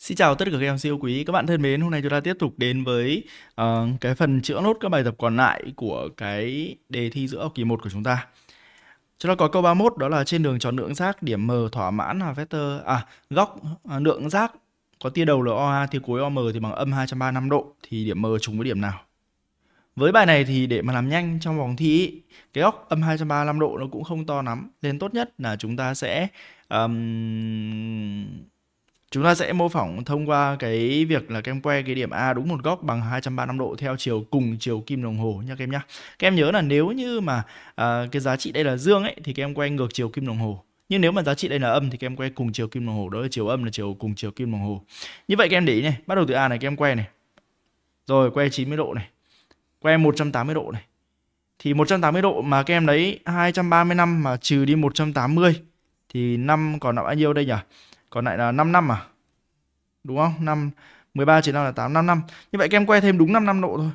Xin chào tất cả các em siêu quý, các bạn thân mến, hôm nay chúng ta tiếp tục đến với uh, cái phần chữa nốt các bài tập còn lại của cái đề thi giữa học kỳ 1 của chúng ta. Chúng ta có câu 31 đó là trên đường tròn lượng giác điểm M thỏa mãn là vector à góc à, lượng giác có tia đầu là OA thì cuối OM thì bằng âm 235 độ thì điểm M trùng với điểm nào? Với bài này thì để mà làm nhanh trong vòng thi cái góc âm 235 độ nó cũng không to lắm nên tốt nhất là chúng ta sẽ um, Chúng ta sẽ mô phỏng thông qua cái việc là kem em que cái điểm A đúng một góc bằng 235 độ theo chiều cùng chiều kim đồng hồ nha các em nhá. Các em nhớ là nếu như mà à, cái giá trị đây là dương ấy thì các em quay ngược chiều kim đồng hồ. Nhưng nếu mà giá trị đây là âm thì các em quay cùng chiều kim đồng hồ, đó là chiều âm là chiều cùng chiều kim đồng hồ. Như vậy các em để ý này, bắt đầu từ A này các em quay này. Rồi quay 90 độ này. Quay 180 độ này. Thì 180 độ mà các em lấy 235 mà trừ đi 180 thì năm còn là bao nhiêu đây nhỉ? còn lại là 5 năm à đúng không 5 13 trừ 5 là 8 5 năm như vậy các em quay thêm đúng 5 năm độ thôi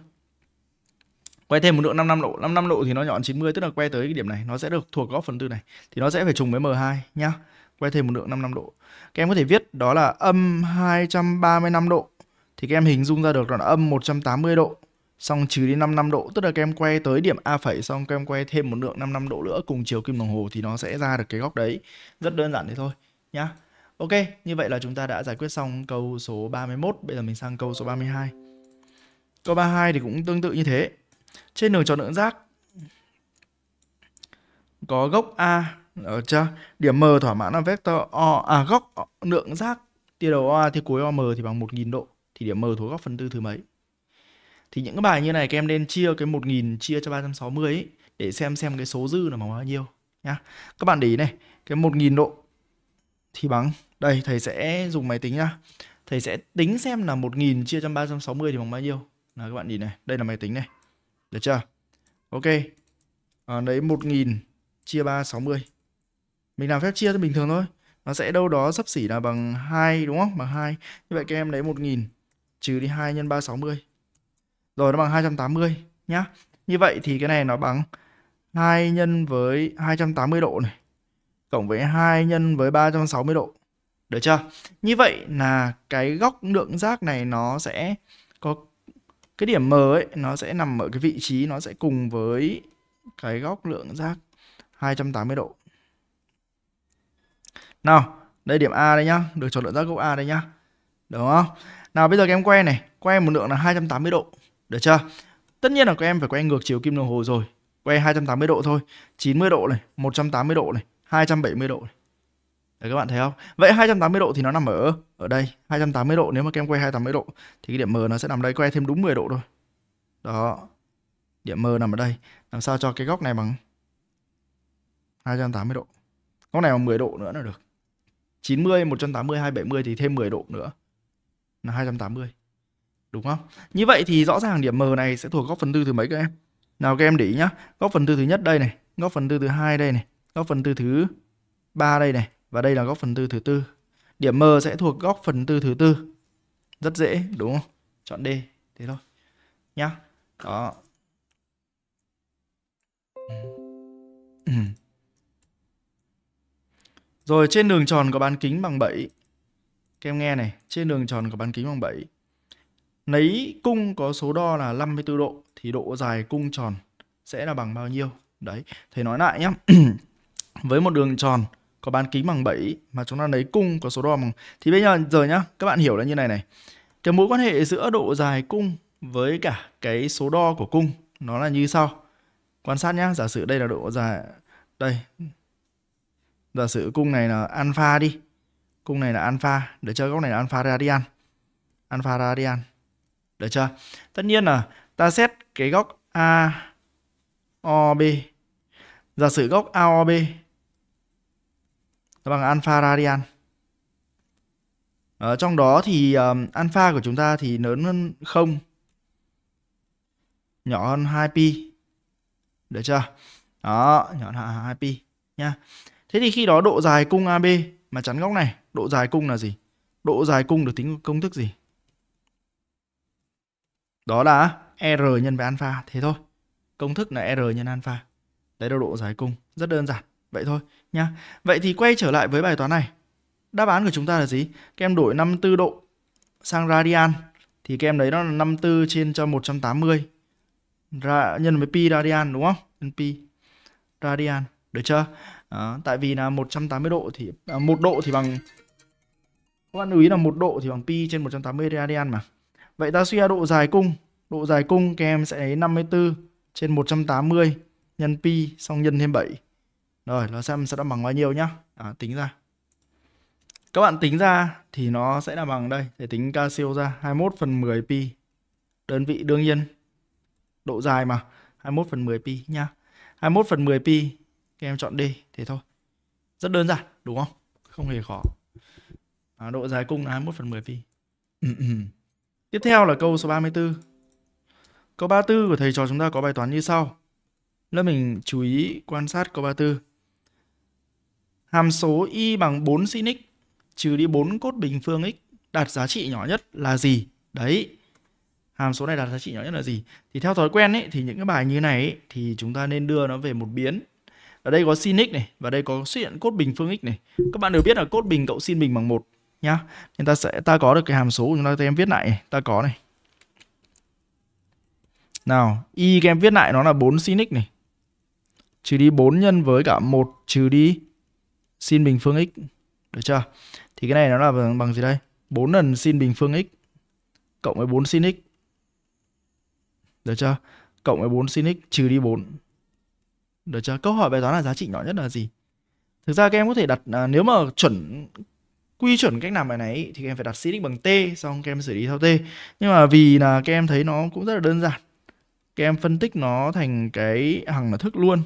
quay thêm một lượng 5 năm độ 5 năm độ thì nó nhọn 90 tức là quay tới cái điểm này nó sẽ được thuộc góc phần tư này thì nó sẽ phải trùng với M2 nhá quay thêm một lượng 5 năm độ các em có thể viết đó là âm 235 độ thì các em hình dung ra được là âm 180 độ xong trừ đi năm độ tức là các em quay tới điểm A phẩy xong các em quay thêm một lượng năm độ nữa cùng chiều kim đồng hồ thì nó sẽ ra được cái góc đấy rất đơn giản thế thôi nhá Ok, như vậy là chúng ta đã giải quyết xong câu số 31, bây giờ mình sang câu số 32. Câu 32 thì cũng tương tự như thế. Trên đường tròn lượng giác có gốc A ở ờ, chưa? Điểm M thỏa mãn là vector O à góc lượng giác tia đầu OA thì cuối OM thì bằng 1000 độ thì điểm M thuộc góc phần tư thứ mấy? Thì những cái bài như này các em nên chia cái 1000 chia cho 360 ấy để xem xem cái số dư là bằng bao nhiêu nhá. Các bạn để ý này, cái 1000 độ thì bằng đây thầy sẽ dùng máy tính nhá. Thầy sẽ tính xem là 1000 chia cho 360 thì bằng bao nhiêu. Nào các bạn nhìn này, đây là máy tính này. Được chưa? Ok. À, đấy 1000 chia 360. Mình làm phép chia thì bình thường thôi. Nó sẽ đâu đó sắp xỉ là bằng 2 đúng không? Bằng 2. Như vậy các em lấy 1000 trừ đi 2 nhân 360. Rồi nó bằng 280 nhá. Như vậy thì cái này nó bằng 2 nhân với 280 độ này. Cộng với 2 nhân với 360 độ. Được chưa? Như vậy là cái góc lượng giác này nó sẽ có cái điểm M ấy nó sẽ nằm ở cái vị trí nó sẽ cùng với cái góc lượng giác 280 độ. Nào, đây điểm A đây nhá, được chọn lượng giác góc A đây nhá. Đúng không? Nào bây giờ các em que này, que một lượng là 280 độ. Được chưa? Tất nhiên là các em phải quay ngược chiều kim đồng hồ rồi. Que 280 độ thôi. 90 độ này, 180 độ này, 270 độ này. Đấy các bạn thấy không? Vậy 280 độ thì nó nằm ở ở đây, 280 độ nếu mà các em quay 280 độ thì cái điểm M nó sẽ nằm đây quay thêm đúng 10 độ thôi. Đó. Điểm M nằm ở đây. Làm sao cho cái góc này bằng 280 độ. Góc này bằng 10 độ nữa là được. 90, 180, 270 thì thêm 10 độ nữa là 280. Đúng không? Như vậy thì rõ ràng điểm M này sẽ thuộc góc phần tư thứ mấy các em? Nào các em để ý nhá. Góc phần tư thứ nhất đây này, góc phần tư thứ hai đây này, góc phần tư thứ ba đây này, và đây là góc phần tư thứ tư. Điểm M sẽ thuộc góc phần tư thứ tư. Rất dễ đúng không? Chọn D thế thôi. Nhá. Đó. Rồi trên đường tròn có bán kính bằng 7. Các em nghe này, trên đường tròn có bán kính bằng 7. Lấy cung có số đo là 54 độ thì độ dài cung tròn sẽ là bằng bao nhiêu? Đấy, thầy nói lại nhé. Với một đường tròn có bán kính bằng 7 mà chúng ta lấy cung có số đo bằng thì bây giờ giờ nhá các bạn hiểu là như này này cái mối quan hệ giữa độ dài cung với cả cái số đo của cung nó là như sau quan sát nhá giả sử đây là độ dài đây giả sử cung này là alpha đi cung này là alpha để cho góc này là alpha radian alpha radian được chưa tất nhiên là ta xét cái góc a o b giả sử góc a o b nó dạ bằng vâng, alpha radian ở ờ, trong đó thì um, alpha của chúng ta thì lớn hơn không nhỏ hơn 2 pi được chưa đó nhỏ hơn 2 pi nha thế thì khi đó độ dài cung AB mà chắn góc này độ dài cung là gì độ dài cung được tính công thức gì đó là r nhân với alpha thế thôi công thức là r nhân alpha đấy là độ dài cung rất đơn giản Vậy thôi nha. Vậy thì quay trở lại với bài toán này. Đáp án của chúng ta là gì? Các em đổi 54 độ sang radian thì các em đấy nó là 54 trên cho 180 ra, nhân với pi radian đúng không? Nhân pi radian được chưa? À, tại vì là 180 độ thì à, 1 độ thì bằng các bạn lưu ý là một độ thì bằng pi trên 180 radian mà. Vậy ta suy ra độ dài cung, độ dài cung các em sẽ lấy 54 trên 180 nhân pi xong nhân thêm 7 rồi nó xem sẽ bằng bao nhiêu nhá. À, tính ra. Các bạn tính ra thì nó sẽ là bằng đây. Để tính ca siêu ra 21 phần 10 pi. Đơn vị đương nhiên. Độ dài mà. 21 phần 10 pi nhá. 21 phần 10 pi. Các em chọn D. Thế thôi. Rất đơn giản đúng không? Không hề khó. À, độ dài cung là 21 phần 10 pi. Tiếp theo là câu số 34. Câu 34 của thầy trò chúng ta có bài toán như sau. Lớp mình chú ý quan sát câu 34. Hàm số y bằng 4 sin x trừ đi 4 cốt bình phương x đạt giá trị nhỏ nhất là gì? Đấy. Hàm số này đạt giá trị nhỏ nhất là gì? Thì theo thói quen ấy thì những cái bài như này ấy, thì chúng ta nên đưa nó về một biến. Ở đây có sin x này và đây có xuất hiện cốt bình phương x này. Các bạn đều biết là cốt bình cộng sin bình bằng một nhá. Nên ta sẽ ta có được cái hàm số của chúng ta cho em viết lại ta có này. Nào, y các em viết lại nó là 4 sin x này. Trừ đi 4 nhân với cả 1 trừ đi sin bình phương x được chưa thì cái này nó là bằng, bằng gì đây 4 lần sin bình phương x cộng với 4 sin x được chưa cộng với 4 sin x trừ đi 4 được chưa câu hỏi bài toán là giá trị nhỏ nhất là gì thực ra các em có thể đặt à, nếu mà chuẩn quy chuẩn cách làm bài này thì các em phải đặt sin x bằng t xong các em xử lý theo t nhưng mà vì là các em thấy nó cũng rất là đơn giản các em phân tích nó thành cái hằng là thức luôn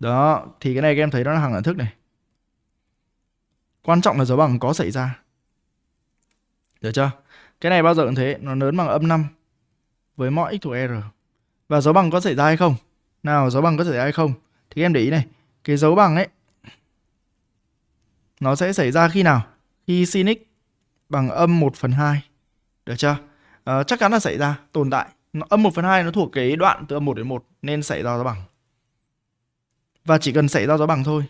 Đó, thì cái này các em thấy đó là hàng đẳng thức này. Quan trọng là dấu bằng có xảy ra. Được chưa? Cái này bao giờ cũng thế, nó lớn bằng âm 5 với mọi x thuộc R. Và dấu bằng có xảy ra hay không? Nào, dấu bằng có xảy ra hay không? Thì các em để ý này, cái dấu bằng ấy, nó sẽ xảy ra khi nào? Khi sin x bằng âm 1 phần 2. Được chưa? À, chắc chắn là xảy ra, tồn tại. Nó, âm 1 phần 2 nó thuộc cái đoạn từ âm 1 đến 1 nên xảy ra dấu bằng và chỉ cần xảy ra gió bằng thôi.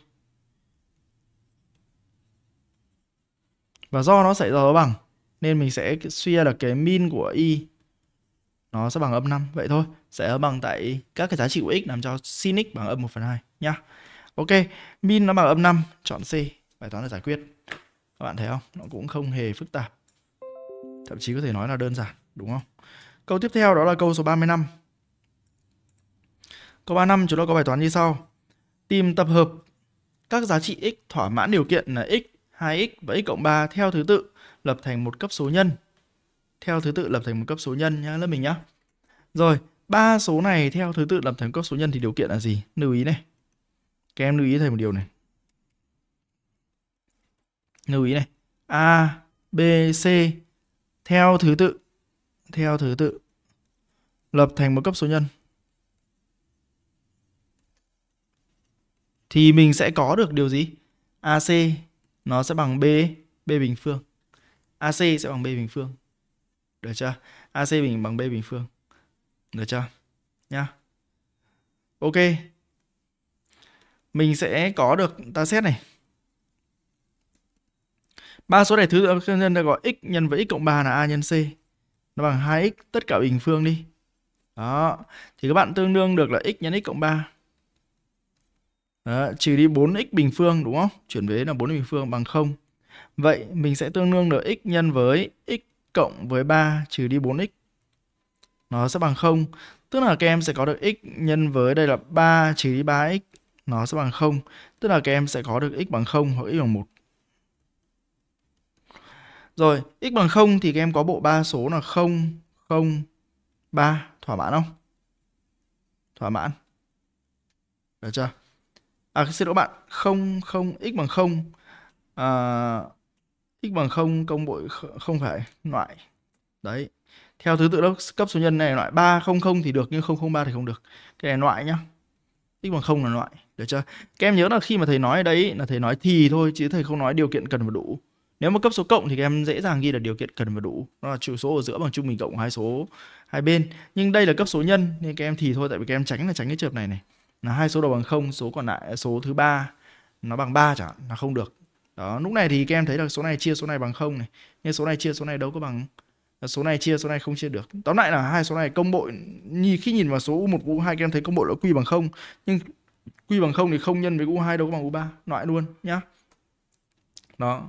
Và do nó xảy ra gió bằng nên mình sẽ suy ra là cái min của y nó sẽ bằng âm 5. Vậy thôi, sẽ bằng tại các cái giá trị của x làm cho sin x bằng âm 1 phần 2 nhá. Ok, min nó bằng âm 5, chọn C, bài toán là giải quyết. Các bạn thấy không? Nó cũng không hề phức tạp. Thậm chí có thể nói là đơn giản, đúng không? Câu tiếp theo đó là câu số 35. Câu 35 chúng ta có bài toán như sau. Tìm tập hợp các giá trị x thỏa mãn điều kiện là x, 2x và x cộng 3 theo thứ tự lập thành một cấp số nhân. Theo thứ tự lập thành một cấp số nhân nhá lớp mình nhá. Rồi, ba số này theo thứ tự lập thành cấp số nhân thì điều kiện là gì? Lưu ý này. Các em lưu ý thầy một điều này. Lưu ý này. A, B, C theo thứ tự theo thứ tự lập thành một cấp số nhân. thì mình sẽ có được điều gì? AC nó sẽ bằng B, B bình phương. AC sẽ bằng B bình phương. Được chưa? AC bình bằng B bình phương. Được chưa? Nhá. Ok. Mình sẽ có được ta xét này. Ba số đề thứ tự nhân được gọi x nhân với x cộng 3 là a nhân c. Nó bằng 2x tất cả bình phương đi. Đó. Thì các bạn tương đương được là x nhân x cộng 3. Đó, trừ đi 4x bình phương đúng không? Chuyển vế là 4 bình phương bằng 0. Vậy mình sẽ tương đương được x nhân với x cộng với 3 trừ đi 4x. Nó sẽ bằng 0. Tức là các em sẽ có được x nhân với đây là 3 trừ đi 3x. Nó sẽ bằng 0. Tức là các em sẽ có được x bằng 0 hoặc x bằng 1. Rồi, x bằng 0 thì các em có bộ ba số là 0, 0, 3. Thỏa mãn không? Thỏa mãn. Được chưa? à xin lỗi bạn không không x bằng không à, x bằng không công bội không phải loại đấy theo thứ tự đó cấp số nhân này loại ba không không thì được nhưng không không ba thì không được cái này loại nhá x bằng không là loại được chưa các em nhớ là khi mà thầy nói đấy là thầy nói thì thôi chứ thầy không nói điều kiện cần và đủ nếu mà cấp số cộng thì các em dễ dàng ghi là điều kiện cần và đủ nó là trừ số ở giữa bằng trung bình cộng hai số hai bên nhưng đây là cấp số nhân nên các em thì thôi tại vì các em tránh là tránh cái trường này này là hai số đầu bằng không số còn lại à, số thứ ba nó bằng 3 chẳng hạn là không được đó lúc này thì các em thấy là số này chia số này bằng không này nhưng số này chia số này đâu có bằng à, số này chia số này không chia được tóm lại là hai số này công bội như khi nhìn vào số u một u hai các em thấy công bội nó quy bằng không nhưng quy bằng không thì không nhân với u hai đâu có bằng u ba loại luôn nhá đó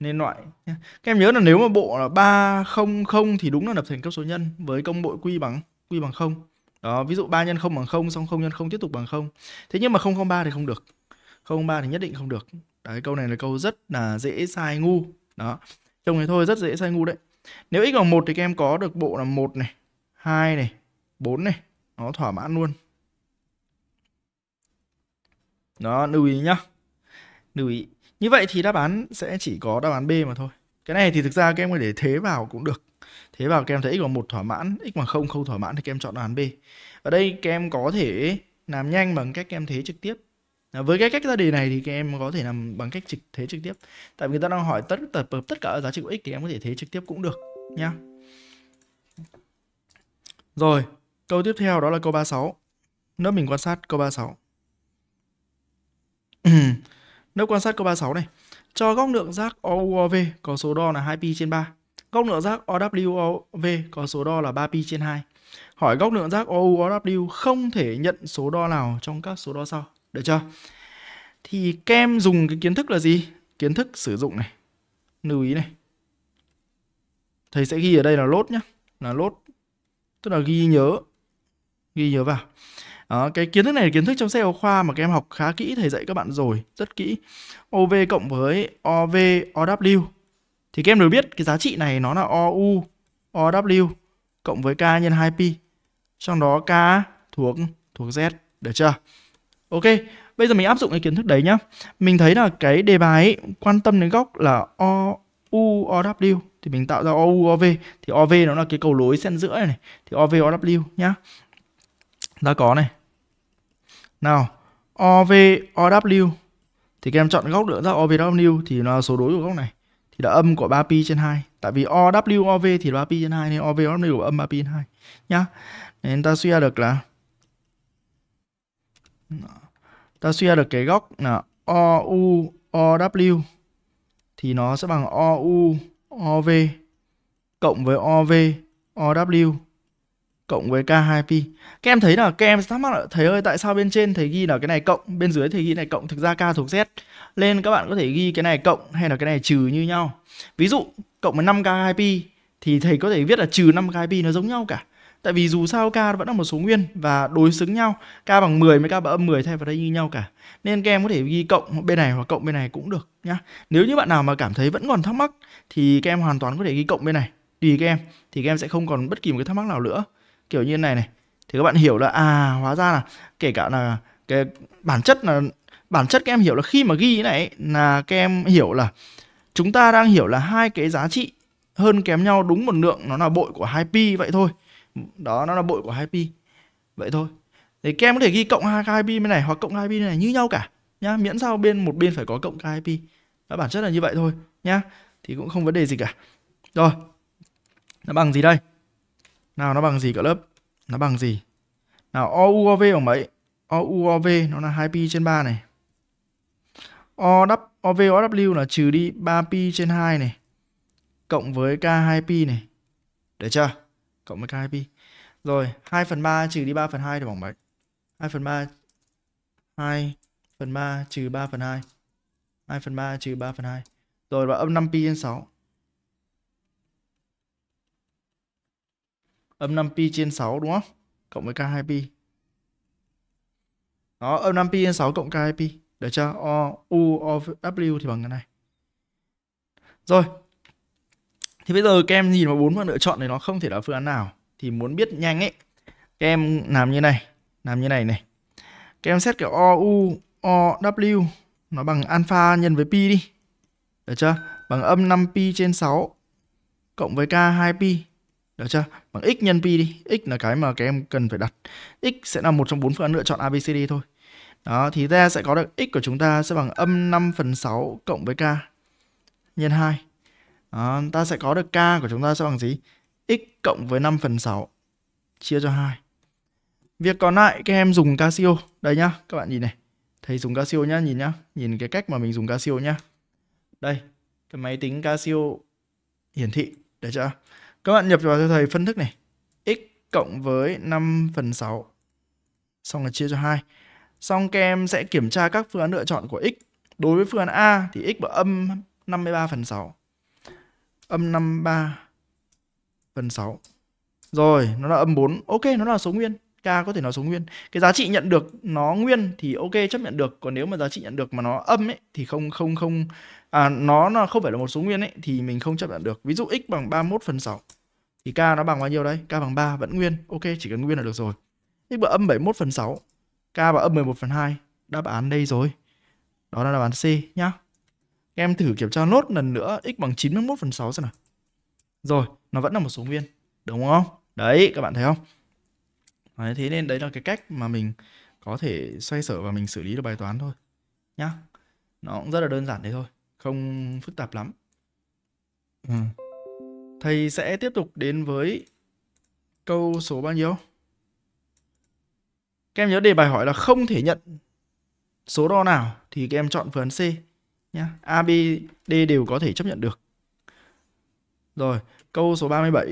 nên loại nhá. các em nhớ là nếu mà bộ là ba không không thì đúng là lập thành cấp số nhân với công bội quy bằng quy bằng không đó ví dụ 3 nhân 0 bằng 0 xong 0 nhân 0 tiếp tục bằng 0 thế nhưng mà 003 thì không được 003 thì nhất định không được cái câu này là câu rất là dễ sai ngu đó trông thế thôi rất dễ sai ngu đấy nếu x bằng 1 thì các em có được bộ là 1 này 2 này 4 này nó thỏa mãn luôn đó lưu ý nhá lưu ý như vậy thì đáp án sẽ chỉ có đáp án B mà thôi cái này thì thực ra các em có thể thế vào cũng được thế vào các em thấy x bằng một thỏa mãn x bằng không không thỏa mãn thì các em chọn đáp án b ở đây các em có thể làm nhanh bằng cách các em thế trực tiếp à, với cái cách ra đề này thì các em có thể làm bằng cách trực thế trực tiếp tại vì người ta đang hỏi tất tập hợp tất cả giá trị của x thì em có thể thế trực tiếp cũng được nhá rồi câu tiếp theo đó là câu 36 lớp mình quan sát câu 36 lớp quan sát câu 36 này cho góc lượng giác OUOV có số đo là 2pi trên 3. Góc lượng giác OWOV có số đo là 3pi trên 2. Hỏi góc lượng giác OUOW không thể nhận số đo nào trong các số đo sau. Được chưa? Thì kem dùng cái kiến thức là gì? Kiến thức sử dụng này. Lưu ý này. Thầy sẽ ghi ở đây là lốt nhé. Là lốt. Tức là ghi nhớ. Ghi nhớ vào. Đó, cái kiến thức này là kiến thức trong sách giáo khoa mà các em học khá kỹ, thầy dạy các bạn rồi, rất kỹ. OV cộng với OV, OW. Thì các em đều biết cái giá trị này nó là OU, OW cộng với K nhân 2pi. Trong đó K thuộc thuộc Z, được chưa? Ok, bây giờ mình áp dụng cái kiến thức đấy nhá. Mình thấy là cái đề bài ấy, quan tâm đến góc là O, U, thì mình tạo ra OU, OV thì OV nó là cái cầu lối xen giữa này, này. thì OV, OW nhá. Ta có này, nào, OVOW thì các em chọn góc được ra OVW thì nó là số đối của góc này thì là âm của 3pi trên 2. Tại vì OWOV thì là 3pi trên 2 nên OVOW của âm 3pi trên 2 nhá. Nên ta suy ra được là ta suy ra được cái góc là OUOW thì nó sẽ bằng OUOV cộng với OVOW cộng với K2P. Các em thấy là các em thắc mắc là thầy ơi tại sao bên trên thầy ghi là cái này cộng, bên dưới thầy ghi này cộng, thực ra K thuộc Z. Nên các bạn có thể ghi cái này cộng hay là cái này trừ như nhau. Ví dụ cộng với 5K2P thì thầy có thể viết là trừ 5K2P nó giống nhau cả. Tại vì dù sao K vẫn là một số nguyên và đối xứng nhau. K bằng 10 với K bằng âm 10 thay vào đây như nhau cả. Nên các em có thể ghi cộng bên này hoặc cộng bên này cũng được nhá. Nếu như bạn nào mà cảm thấy vẫn còn thắc mắc thì các em hoàn toàn có thể ghi cộng bên này. Tùy các em thì các em sẽ không còn bất kỳ một cái thắc mắc nào nữa kiểu như này này thì các bạn hiểu là à hóa ra là kể cả là cái bản chất là bản chất các em hiểu là khi mà ghi này là các em hiểu là chúng ta đang hiểu là hai cái giá trị hơn kém nhau đúng một lượng nó là bội của 2 pi vậy thôi đó nó là bội của 2 pi vậy thôi thì các em có thể ghi cộng 2 pi bên này hoặc cộng 2 pi này như nhau cả nhá miễn sao bên một bên phải có cộng 2 pi đó bản chất là như vậy thôi nhá thì cũng không vấn đề gì cả rồi nó bằng gì đây nào nó bằng gì cả lớp? Nó bằng gì? Nào OUOV bằng mấy? OUOV nó là 2pi trên 3 này. Ov OWOW là trừ đi 3pi trên 2 này. Cộng với K2pi này. Được chưa? Cộng với K2pi. Rồi, 2 phần 3 trừ đi 3 phần 2 thì bằng mấy? 2 phần 3 2 phần 3 trừ 3 phần 2. 2 phần 3 trừ 3 phần 2. Rồi và âm 5pi trên 6. âm 5pi trên 6 đúng không? Cộng với K2pi. Đó, âm 5pi trên 6 cộng K2pi. Được chưa? O, U, O, W thì bằng cái này. Rồi. Thì bây giờ các em nhìn vào bốn phần lựa chọn này nó không thể là phương án nào. Thì muốn biết nhanh ấy, các em làm như này. Làm như này này. Các em xét kiểu O, U, O, W nó bằng alpha nhân với pi đi. Được chưa? Bằng âm 5pi trên 6 cộng với K2pi. Được chưa? bằng x nhân pi đi x là cái mà các em cần phải đặt x sẽ là một trong bốn phương án lựa chọn abcd thôi đó thì ta sẽ có được x của chúng ta sẽ bằng âm 5 phần 6 cộng với k nhân 2 đó, ta sẽ có được k của chúng ta sẽ bằng gì x cộng với 5 phần 6 chia cho 2 việc còn lại các em dùng Casio đây nhá các bạn nhìn này thầy dùng Casio nhá nhìn nhá nhìn cái cách mà mình dùng Casio nhá đây cái máy tính Casio hiển thị để chưa các bạn nhập vào cho thầy phân thức này. X cộng với 5 phần 6. Xong là chia cho 2. Xong các em sẽ kiểm tra các phương án lựa chọn của x. Đối với phương án A thì x bằng âm 53 phần 6. Âm 53 phần 6. Rồi, nó là âm 4. Ok, nó là số nguyên. K có thể nó số nguyên. Cái giá trị nhận được nó nguyên thì ok chấp nhận được. Còn nếu mà giá trị nhận được mà nó âm ấy thì không không không à, nó không phải là một số nguyên ấy thì mình không chấp nhận được. Ví dụ x bằng 31 phần 6 thì k nó bằng bao nhiêu đây K bằng 3 vẫn nguyên. Ok, chỉ cần nguyên là được rồi. x bằng âm 71 phần 6, k bằng âm 11 phần 2, đáp án đây rồi. Đó là đáp án C nhá. Em thử kiểm tra nốt lần nữa x bằng 91 phần 6 xem nào. Rồi, nó vẫn là một số nguyên, đúng không? Đấy, các bạn thấy không? Đấy, thế nên đấy là cái cách mà mình có thể xoay sở và mình xử lý được bài toán thôi nhá nó cũng rất là đơn giản thế thôi không phức tạp lắm ừ. Thầy sẽ tiếp tục đến với câu số bao nhiêu? Các em nhớ đề bài hỏi là không thể nhận số đo nào thì các em chọn phương án C nhá. A, B, D đều có thể chấp nhận được. Rồi, câu số 37.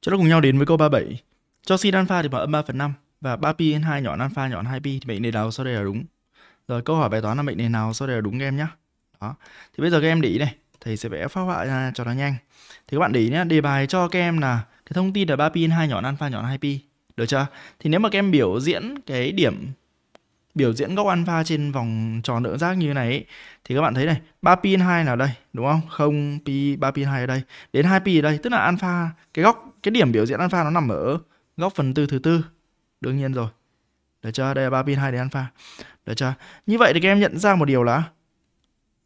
Chúng ta cùng nhau đến với câu 37. Cho sin alpha thì bằng âm 3 phần 5 và 3 pi nhân 2 nhỏ alpha nhỏ 2 pi thì mệnh đề nào sau đây là đúng. Rồi câu hỏi bài toán là mệnh đề nào sau đây là đúng các em nhá Đó. Thì bây giờ các em để ý này thầy sẽ vẽ phác họa ra cho nó nhanh thì các bạn để ý nhé đề bài cho các em là cái thông tin là ba pin hai nhọn alpha nhọn 2 pi được chưa thì nếu mà các em biểu diễn cái điểm biểu diễn góc alpha trên vòng tròn lượng giác như thế này ấy, thì các bạn thấy này 3 pin 2 là ở đây đúng không không pi 3 pin 2 ở đây đến 2 pi ở đây tức là alpha cái góc cái điểm biểu diễn alpha nó nằm ở góc phần tư thứ tư đương nhiên rồi được chưa đây là 3 pin 2 đến alpha được chưa như vậy thì các em nhận ra một điều là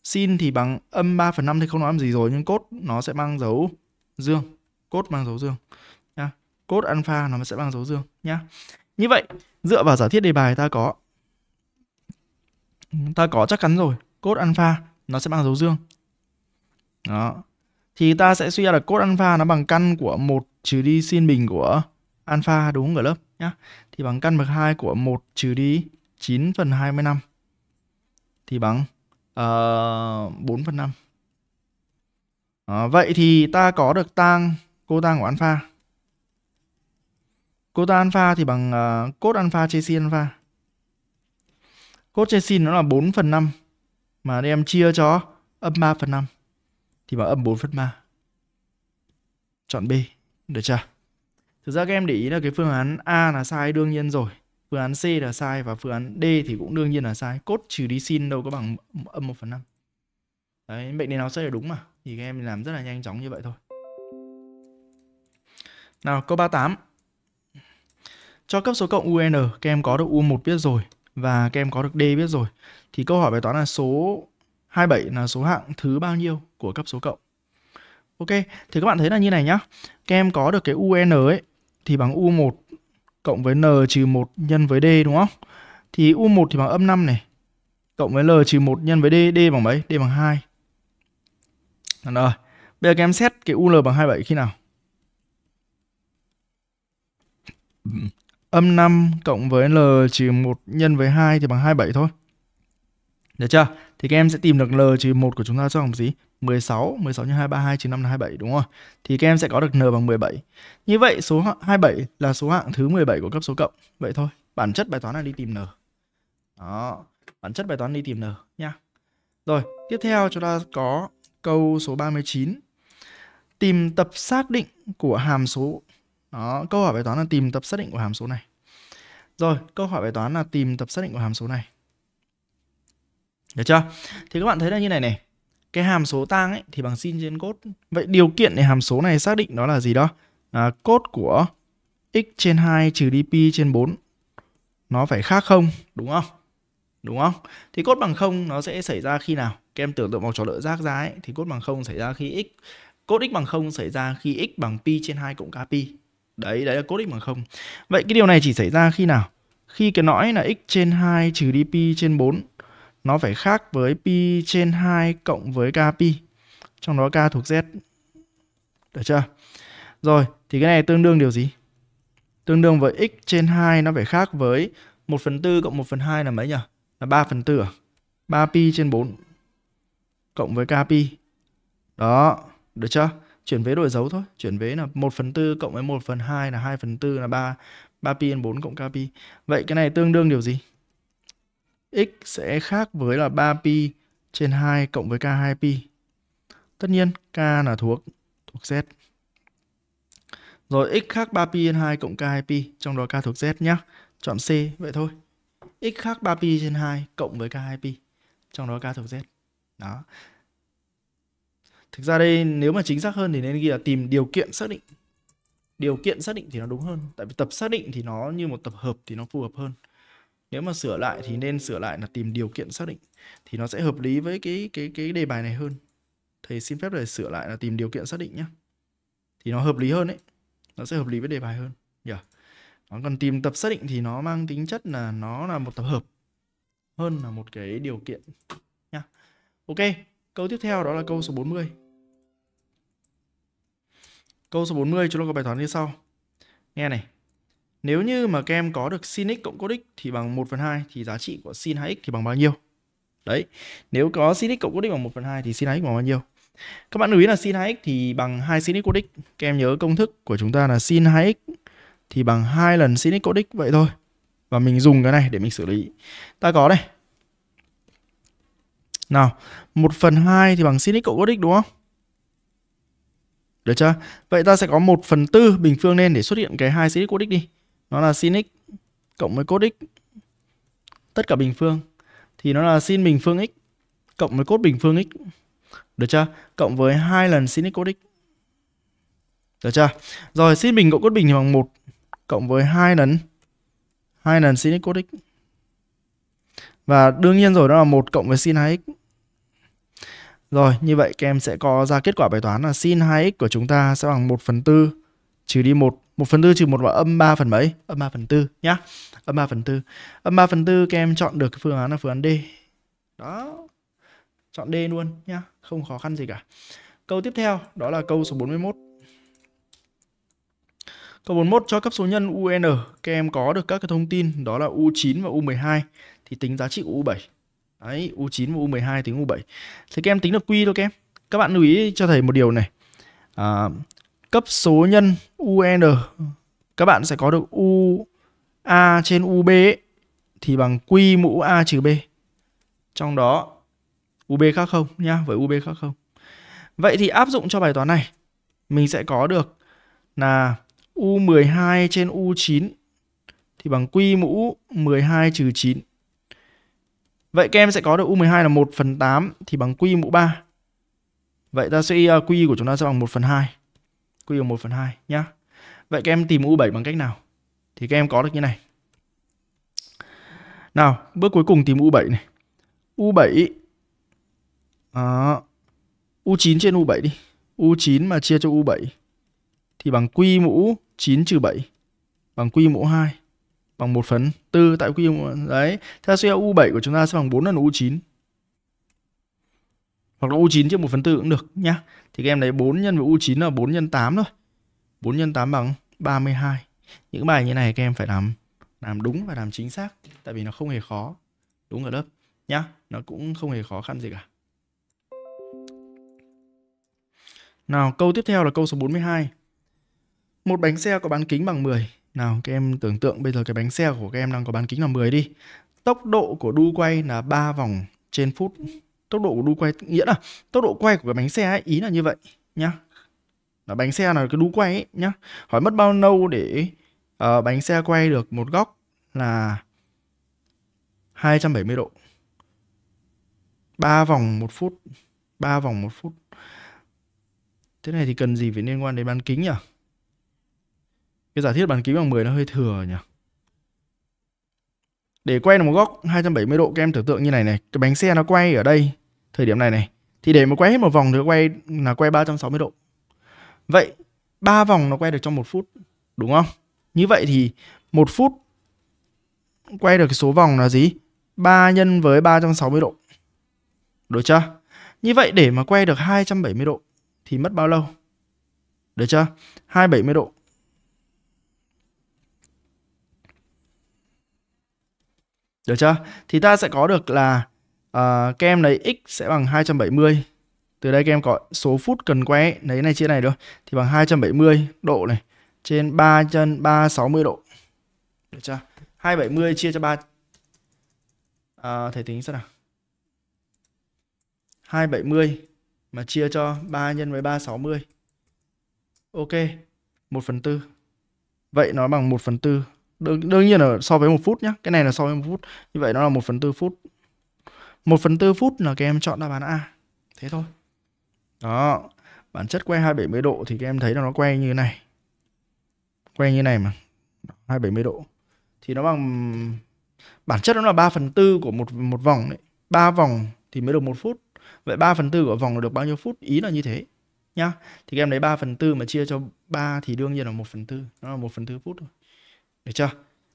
Sin thì bằng âm 3 phần 5 thì không nói làm gì rồi nhưng cốt nó sẽ mang dấu dương. Cốt mang dấu dương. Nha. Cốt alpha nó sẽ mang dấu dương nha. Như vậy, dựa vào giả thiết đề bài ta có ta có chắc chắn rồi, cốt alpha nó sẽ mang dấu dương. Đó. Thì ta sẽ suy ra là cốt alpha nó bằng căn của một trừ đi sin bình của alpha đúng không cả lớp nhá. Thì bằng căn bậc 2 của 1 trừ đi 9 phần 25 thì bằng uh, ờ, 4 phần 5. À, ờ, vậy thì ta có được tang cô tang của alpha. Cô ta alpha thì bằng uh, cốt alpha chia sin alpha. Cốt chia sin nó là 4 phần 5 mà đem chia cho âm 3 phần 5 thì bằng âm 4 phần 3. Chọn B, được chưa? Thực ra các em để ý là cái phương án A là sai đương nhiên rồi. Phương án C là sai và phương án D thì cũng đương nhiên là sai. Cốt trừ đi sin đâu có bằng âm 1 phần 5. Đấy, mệnh đề nào sẽ là đúng mà. Thì các em làm rất là nhanh chóng như vậy thôi. Nào, câu 38. Cho cấp số cộng UN, các em có được U1 biết rồi và các em có được D biết rồi. Thì câu hỏi bài toán là số 27 là số hạng thứ bao nhiêu của cấp số cộng. Ok, thì các bạn thấy là như này nhá. Các em có được cái UN ấy thì bằng U1 cộng với n trừ 1 nhân với d đúng không? Thì u1 thì bằng âm 5 này. Cộng với l trừ 1 nhân với d, d bằng mấy? D bằng 2. Được rồi. Bây giờ các em xét cái UL bằng 27 khi nào? Âm 5 cộng với L trừ 1 nhân với 2 thì bằng 27 thôi. Được chưa? Thì các em sẽ tìm được L trừ 1 của chúng ta cho bằng gì? 16, 16 nhân 2, 32, 95 là 27 đúng không? Thì các em sẽ có được N bằng 17. Như vậy số 27 là số hạng thứ 17 của cấp số cộng. Vậy thôi, bản chất bài toán là đi tìm N. Đó, bản chất bài toán đi tìm N nha. Rồi, tiếp theo chúng ta có câu số 39. Tìm tập xác định của hàm số. Đó, câu hỏi bài toán là tìm tập xác định của hàm số này. Rồi, câu hỏi bài toán là tìm tập xác định của hàm số này. Được chưa? Thì các bạn thấy là như này này. Cái hàm số tang ấy thì bằng sin trên cốt. Vậy điều kiện để hàm số này xác định đó là gì đó? À, cốt của x trên 2 trừ đi pi trên 4 nó phải khác không? Đúng không? Đúng không? Thì cốt bằng không nó sẽ xảy ra khi nào? Các em tưởng tượng một trò lợi giác ra ấy, thì cốt bằng không xảy ra khi x cốt x bằng không xảy ra khi x bằng pi trên 2 cộng k pi. Đấy, đấy là cốt x bằng không. Vậy cái điều này chỉ xảy ra khi nào? Khi cái nõi là x trên 2 trừ đi pi trên 4 nó phải khác với pi trên 2 cộng với k pi. Trong đó k thuộc z. Được chưa? Rồi, thì cái này tương đương điều gì? Tương đương với x trên 2 nó phải khác với 1 phần 4 cộng 1 phần 2 là mấy nhỉ? Là 3 phần 4 à? 3 pi trên 4 cộng với k pi. Đó, được chưa? Chuyển vế đổi dấu thôi. Chuyển vế là 1 phần 4 cộng với 1 phần 2 là 2 phần 4 là 3. 3 pi trên 4 cộng k pi. Vậy cái này tương đương điều gì? x sẽ khác với là 3pi trên 2 cộng với k2pi. Tất nhiên k là thuộc thuộc z. Rồi x khác 3pi trên 2 cộng k2pi, trong đó k thuộc z nhá. Chọn C vậy thôi. x khác 3pi trên 2 cộng với k2pi, trong đó k thuộc z. Đó. Thực ra đây nếu mà chính xác hơn thì nên ghi là tìm điều kiện xác định. Điều kiện xác định thì nó đúng hơn, tại vì tập xác định thì nó như một tập hợp thì nó phù hợp hơn nếu mà sửa lại thì nên sửa lại là tìm điều kiện xác định thì nó sẽ hợp lý với cái cái cái đề bài này hơn thầy xin phép là sửa lại là tìm điều kiện xác định nhé thì nó hợp lý hơn đấy nó sẽ hợp lý với đề bài hơn nhỉ yeah. còn tìm tập xác định thì nó mang tính chất là nó là một tập hợp hơn là một cái điều kiện nhá ok câu tiếp theo đó là câu số 40 câu số 40 chúng ta có bài toán như sau nghe này nếu như mà các em có được sin x cộng cos x thì bằng 1 phần 2 thì giá trị của sin 2x thì bằng bao nhiêu? Đấy, nếu có sin x cộng cos x bằng 1 phần 2 thì sin 2x bằng bao nhiêu? Các bạn lưu ý là sin 2x thì bằng 2 sin x cos x. Các em nhớ công thức của chúng ta là sin 2x thì bằng 2 lần sin x cos x vậy thôi. Và mình dùng cái này để mình xử lý. Ta có đây. Nào, 1 phần 2 thì bằng sin x cộng cos x đúng không? Được chưa? Vậy ta sẽ có 1 phần 4 bình phương lên để xuất hiện cái 2 sin x cos x đi nó là sin x cộng với cos x tất cả bình phương thì nó là sin bình phương x cộng với cos bình phương x được chưa cộng với hai lần sin x cos x được chưa rồi sin bình cộng cos bình thì bằng một cộng với hai lần hai lần sin x cos x và đương nhiên rồi đó là một cộng với sin 2x rồi như vậy các em sẽ có ra kết quả bài toán là sin 2x của chúng ta sẽ bằng 1 phần tư trừ đi 1 1 phần tư trừ một là âm 3 phần mấy? Âm 3 phần tư nhá. Âm 3 phần tư Âm 3 phần tư các em chọn được cái phương án là phương án D. Đó. Chọn D luôn nhá, không khó khăn gì cả. Câu tiếp theo đó là câu số 41. Câu 41 cho cấp số nhân UN, các em có được các cái thông tin đó là U9 và U12 thì tính giá trị của U7. Đấy, U9 và U12 tính U7. Thì các em tính được Q thôi các em. Các bạn lưu ý cho thầy một điều này. À, cấp số nhân UN các bạn sẽ có được U A trên UB ấy, thì bằng Q mũ A trừ B. Trong đó UB khác không nhá, với UB khác không. Vậy thì áp dụng cho bài toán này, mình sẽ có được là U12 trên U9 thì bằng Q mũ 12 trừ 9. Vậy các em sẽ có được U12 là 1 phần 8 thì bằng Q mũ 3. Vậy ta sẽ à, Q của chúng ta sẽ bằng 1 phần 2 quy vào 1 phần 2 nhá. Vậy các em tìm U7 bằng cách nào? Thì các em có được như này. Nào, bước cuối cùng tìm U7 này. U7 à, U9 trên U7 đi. U9 mà chia cho U7 thì bằng quy mũ 9 trừ 7 bằng quy mũ 2 bằng 1 phần 4 tại quy mũ đấy. Theo suy ra U7 của chúng ta sẽ bằng 4 lần U9 hoặc là U9 chia 1 phần 4 cũng được nhá. Thì các em lấy 4 nhân với U9 là 4 nhân 8 thôi. 4 nhân 8 bằng 32. Những bài như này các em phải làm làm đúng và làm chính xác. Tại vì nó không hề khó. Đúng ở lớp nhá. Nó cũng không hề khó khăn gì cả. Nào, câu tiếp theo là câu số 42. Một bánh xe có bán kính bằng 10. Nào, các em tưởng tượng bây giờ cái bánh xe của các em đang có bán kính là 10 đi. Tốc độ của đu quay là 3 vòng trên phút tốc độ của đu quay nghĩa là tốc độ quay của cái bánh xe ấy, ý là như vậy nhá là bánh xe là cái đu quay ấy nhá hỏi mất bao lâu để uh, bánh xe quay được một góc là 270 độ 3 vòng một phút 3 vòng một phút Thế này thì cần gì phải liên quan đến bán kính nhỉ? Cái giả thiết bán kính bằng 10 nó hơi thừa nhỉ? Để quay được một góc 270 độ các em tưởng tượng như này này Cái bánh xe nó quay ở đây thời điểm này này thì để mà quay hết một vòng thì quay là quay 360 độ. Vậy ba vòng nó quay được trong một phút đúng không? Như vậy thì một phút quay được số vòng là gì? 3 nhân với 360 độ. Được chưa? Như vậy để mà quay được 270 độ thì mất bao lâu? Được chưa? 270 độ. Được chưa? Thì ta sẽ có được là à, các em lấy x sẽ bằng 270 từ đây các em có số phút cần quay lấy này chia này được thì bằng 270 độ này trên 3 chân 360 độ được chưa 270 chia cho 3 à, thầy tính sao nào 270 mà chia cho 3 nhân với 360 ok 1 phần 4 vậy nó bằng 1 phần 4 đương, đương nhiên là so với 1 phút nhé cái này là so với 1 phút như vậy nó là 1 phần 4 phút 1 phần 4 phút là các em chọn đáp án A. Thế thôi. Đó. Bản chất quay 270 độ thì các em thấy là nó quay như này. Quay như này mà. 270 độ. Thì nó bằng... Bản chất nó là 3 phần 4 của một, một vòng đấy. 3 vòng thì mới được 1 phút. Vậy 3 phần 4 của vòng là được bao nhiêu phút? Ý là như thế. Nhá. Thì các em lấy 3 phần 4 mà chia cho 3 thì đương nhiên là 1 phần 4. Nó là 1 phần 4 phút thôi. Được chưa?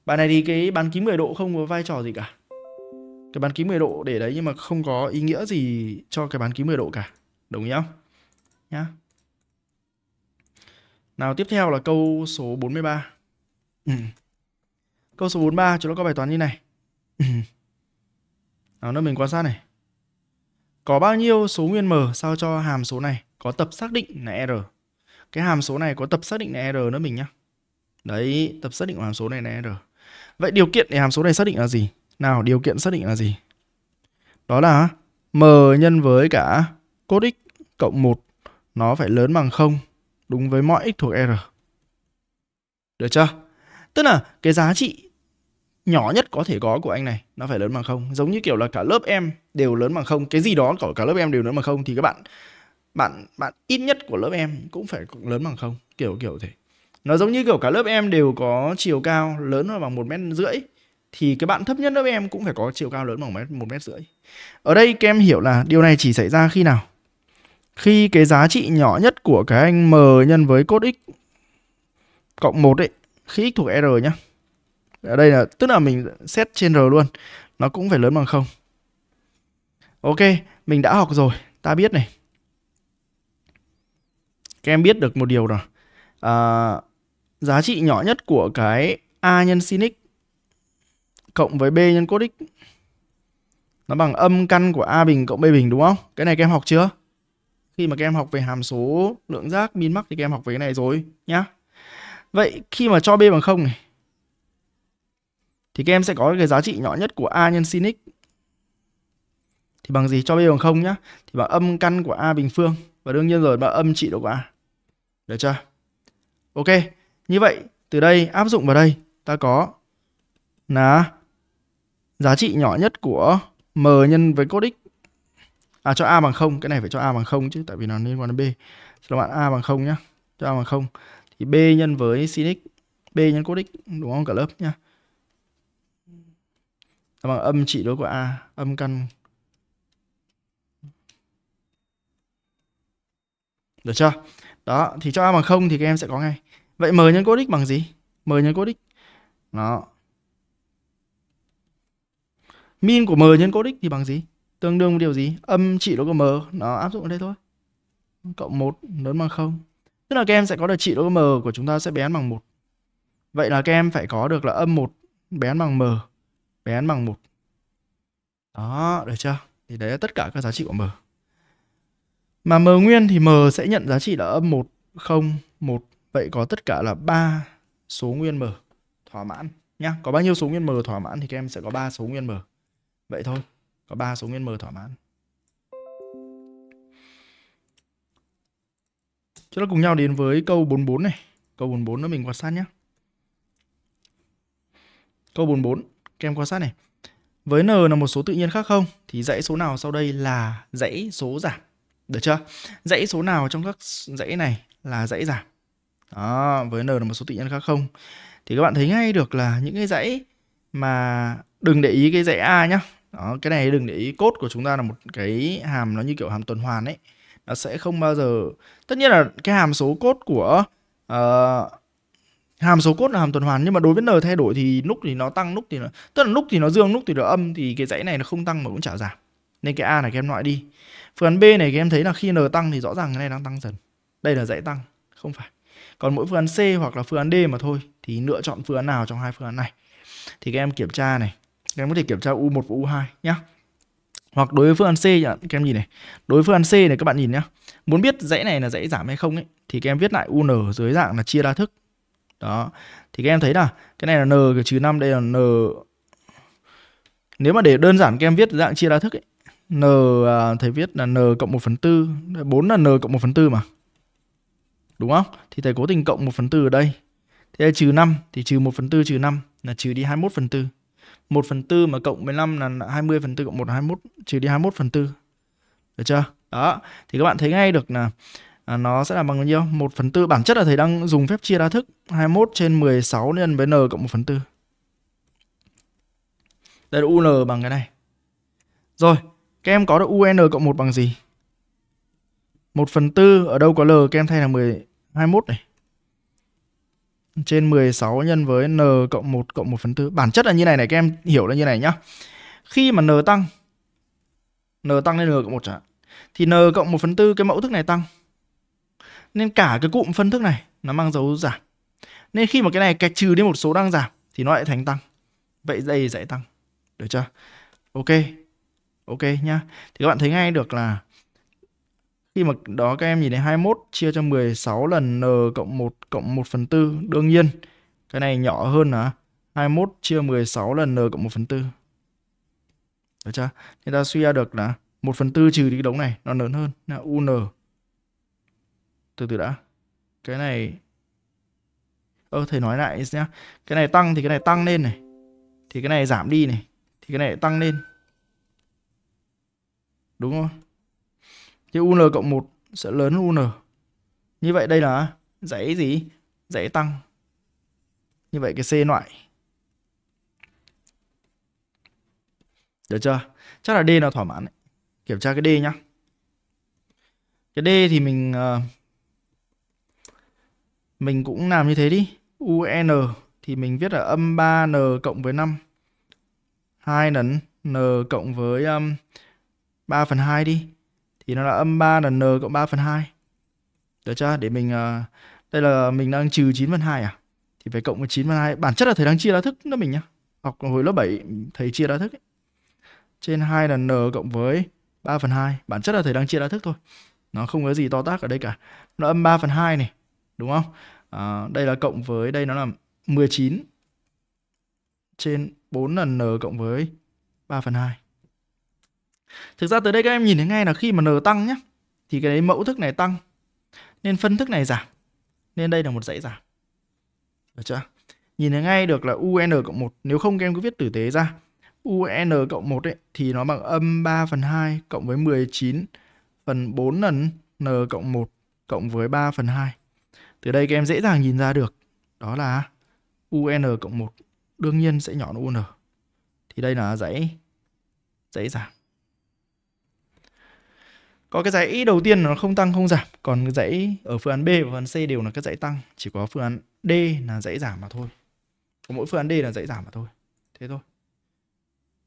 Bài này thì cái bán kính 10 độ không có vai trò gì cả cái bán kính 10 độ để đấy nhưng mà không có ý nghĩa gì cho cái bán kính 10 độ cả. Đồng ý không? Nhá. Nào tiếp theo là câu số 43. Ừ. Câu số 43 chúng nó có bài toán như này. Ừ. Nào nó mình quan sát này. Có bao nhiêu số nguyên m sao cho hàm số này có tập xác định là r. Cái hàm số này có tập xác định là r nữa mình nhá. Đấy, tập xác định của hàm số này là r. Vậy điều kiện để hàm số này xác định là gì? Nào, điều kiện xác định là gì? Đó là m nhân với cả cos x cộng 1 nó phải lớn bằng 0 đúng với mọi x thuộc r. Được chưa? Tức là cái giá trị nhỏ nhất có thể có của anh này nó phải lớn bằng 0. Giống như kiểu là cả lớp em đều lớn bằng 0, cái gì đó của cả lớp em đều lớn bằng 0 thì các bạn bạn bạn ít nhất của lớp em cũng phải lớn bằng 0, kiểu kiểu thế. Nó giống như kiểu cả lớp em đều có chiều cao lớn bằng một mét rưỡi thì cái bạn thấp nhất lớp em cũng phải có chiều cao lớn bằng mét một mét rưỡi ở đây các em hiểu là điều này chỉ xảy ra khi nào khi cái giá trị nhỏ nhất của cái anh m nhân với cốt x cộng 1 ấy khi x thuộc r nhá ở đây là tức là mình xét trên r luôn nó cũng phải lớn bằng không ok mình đã học rồi ta biết này các em biết được một điều rồi à, giá trị nhỏ nhất của cái a nhân sin x cộng với b nhân cos x nó bằng âm căn của a bình cộng b bình đúng không? Cái này các em học chưa? Khi mà các em học về hàm số lượng giác min mắc thì các em học về cái này rồi nhá. Vậy khi mà cho b bằng 0 này thì các em sẽ có cái giá trị nhỏ nhất của a nhân sin x thì bằng gì cho b bằng 0 nhá? Thì bằng âm căn của a bình phương và đương nhiên rồi bằng âm trị độ của a. Được chưa? Ok, như vậy từ đây áp dụng vào đây ta có là giá trị nhỏ nhất của m nhân với cos x à cho a bằng 0, cái này phải cho a bằng 0 chứ tại vì nó liên quan đến b. Cho các bạn a bằng 0 nhá. Cho a bằng 0 thì b nhân với sin x, b nhân cos x đúng không cả lớp nhá. Là bằng âm trị đối của a, âm căn Được chưa? Đó, thì cho A bằng 0 thì các em sẽ có ngay. Vậy M nhân cos x bằng gì? M nhân cos x. Đó, min của m nhân cos x thì bằng gì tương đương với điều gì âm trị lỗi của m nó áp dụng ở đây thôi cộng 1 lớn bằng không tức là các em sẽ có được trị lỗi m của chúng ta sẽ bé bằng một vậy là các em phải có được là âm 1 bé bằng m bé bằng một đó được chưa thì đấy là tất cả các giá trị của m mà m nguyên thì m sẽ nhận giá trị là âm 1 0 1 vậy có tất cả là 3 số nguyên m thỏa mãn nhá có bao nhiêu số nguyên m thỏa mãn thì các em sẽ có 3 số nguyên m vậy thôi có ba số nguyên m thỏa mãn chúng ta cùng nhau đến với câu 44 này câu 44 nữa mình quan sát nhé câu 44 các em quan sát này với n là một số tự nhiên khác không thì dãy số nào sau đây là dãy số giảm được chưa dãy số nào trong các dãy này là dãy giảm đó, với n là một số tự nhiên khác không thì các bạn thấy ngay được là những cái dãy mà đừng để ý cái dãy a nhá đó cái này đừng để ý cốt của chúng ta là một cái hàm nó như kiểu hàm tuần hoàn ấy nó sẽ không bao giờ tất nhiên là cái hàm số cốt của uh, hàm số cốt là hàm tuần hoàn nhưng mà đối với n thay đổi thì lúc thì nó tăng lúc thì nó tức là lúc thì nó dương lúc thì nó âm thì cái dãy này nó không tăng mà cũng chả giảm nên cái a này các em loại đi phương b này các em thấy là khi n tăng thì rõ ràng cái này đang tăng dần đây là dãy tăng không phải còn mỗi phương án c hoặc là phương án d mà thôi thì lựa chọn phương án nào trong hai phương án này thì các em kiểm tra này các em có thể kiểm tra U1 và U2 nhá. Hoặc đối với phương án C các em nhìn này. Đối với phương án C này các bạn nhìn nhá. Muốn biết dãy này là dãy giảm hay không ấy thì các em viết lại UN dưới dạng là chia đa thức. Đó. Thì các em thấy là cái này là n trừ 5 đây là n Nếu mà để đơn giản các em viết dạng chia đa thức ấy n à, thầy viết là n cộng 1 phần 4 4 là n cộng 1 phần 4 mà đúng không thì thầy cố tình cộng 1 phần 4 ở đây thế trừ 5 thì trừ 1 phần 4 trừ 5 là trừ đi 21 phần 4 1 phần 4 mà cộng 15 là 20 phần 4 cộng 1 là 21 trừ đi 21 phần 4. Được chưa? Đó, thì các bạn thấy ngay được là à, nó sẽ là bằng bao nhiêu? 1 phần 4 bản chất là thầy đang dùng phép chia đa thức 21 trên 16 nhân với n cộng 1 phần 4. Đây là UN bằng cái này. Rồi, các em có được UN cộng 1 bằng gì? 1 phần 4 ở đâu có L các em thay là 10, 21 này trên 16 nhân với n cộng 1 cộng 1 phần 4. Bản chất là như này này các em hiểu là như này nhá. Khi mà n tăng n tăng lên n cộng 1 chẳng thì n cộng 1 phần 4 cái mẫu thức này tăng. Nên cả cái cụm phân thức này nó mang dấu giảm. Nên khi mà cái này cách trừ đi một số đang giảm thì nó lại thành tăng. Vậy đây giải tăng. Được chưa? Ok. Ok nhá. Thì các bạn thấy ngay được là khi mà đó các em nhìn thấy 21 chia cho 16 lần n cộng 1 cộng 1 phần 4 đương nhiên cái này nhỏ hơn hả 21 chia 16 lần n cộng 1 phần 4 được chưa thì ta suy ra được là 1 phần 4 trừ đi cái đống này nó lớn hơn là UN từ từ đã cái này ơ thầy nói lại nhé cái này tăng thì cái này tăng lên này thì cái này giảm đi này thì cái này tăng lên đúng không thì UN cộng 1 sẽ lớn hơn UN. Như vậy đây là dãy gì? Dãy tăng. Như vậy cái C loại. Được chưa? Chắc là D nó thỏa mãn. Đấy. Kiểm tra cái D nhá. Cái D thì mình uh, mình cũng làm như thế đi. UN thì mình viết là âm 3N cộng với 5. 2 lần N cộng với um, 3 phần 2 đi thì nó là âm 3 là n cộng 3 phần 2 được chưa để mình uh, đây là mình đang trừ 9 phần 2 à thì phải cộng với 9 phần 2 bản chất là thầy đang chia đa thức đó mình nhá học hồi lớp 7 thầy chia đa thức ấy. trên 2 là n cộng với 3 phần 2 bản chất là thầy đang chia đa thức thôi nó không có gì to tác ở đây cả nó âm 3 phần 2 này đúng không à, đây là cộng với đây nó là 19 trên 4 lần n cộng với 3 phần 2 Thực ra tới đây các em nhìn thấy ngay là khi mà n tăng nhé thì cái đấy mẫu thức này tăng nên phân thức này giảm. Nên đây là một dãy giảm. Được chưa? Nhìn thấy ngay được là UN cộng 1. Nếu không các em cứ viết tử tế ra. UN cộng 1 ấy, thì nó bằng âm 3 phần 2 cộng với 19 phần 4 lần N cộng 1 cộng với 3 phần 2. Từ đây các em dễ dàng nhìn ra được. Đó là UN cộng 1 đương nhiên sẽ nhỏ hơn UN. Thì đây là dãy dãy giảm có cái dãy đầu tiên nó không tăng không giảm còn cái dãy ở phương án B và phương án C đều là cái dãy tăng chỉ có phương án D là dãy giảm mà thôi có mỗi phương án D là dãy giảm mà thôi thế thôi